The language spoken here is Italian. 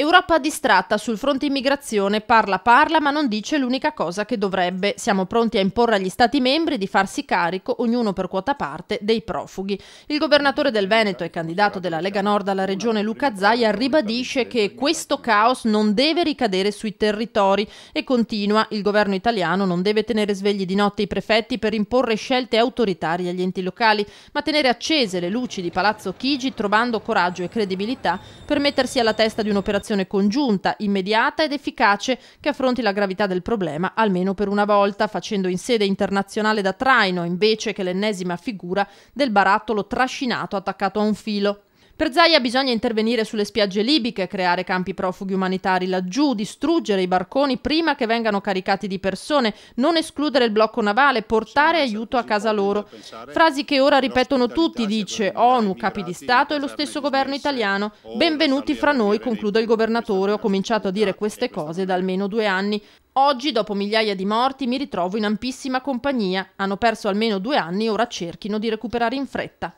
Europa distratta sul fronte immigrazione parla parla ma non dice l'unica cosa che dovrebbe. Siamo pronti a imporre agli Stati membri di farsi carico, ognuno per quota parte, dei profughi. Il governatore del Veneto e candidato della Lega Nord alla regione Luca Zaia ribadisce che questo caos non deve ricadere sui territori e continua il governo italiano non deve tenere svegli di notte i prefetti per imporre scelte autoritarie agli enti locali, ma tenere accese le luci di Palazzo Chigi trovando coraggio e credibilità per mettersi alla testa di un'operazione un'azione congiunta, immediata ed efficace che affronti la gravità del problema almeno per una volta, facendo in sede internazionale da traino invece che l'ennesima figura del barattolo trascinato attaccato a un filo. Per Zaia bisogna intervenire sulle spiagge libiche, creare campi profughi umanitari laggiù, distruggere i barconi prima che vengano caricati di persone, non escludere il blocco navale, portare aiuto a casa loro. Frasi che ora ripetono tutti, dice ONU, capi di Stato e lo stesso governo italiano. Benvenuti fra noi, conclude il governatore. Ho cominciato a dire queste cose da almeno due anni. Oggi, dopo migliaia di morti, mi ritrovo in ampissima compagnia. Hanno perso almeno due anni e ora cerchino di recuperare in fretta.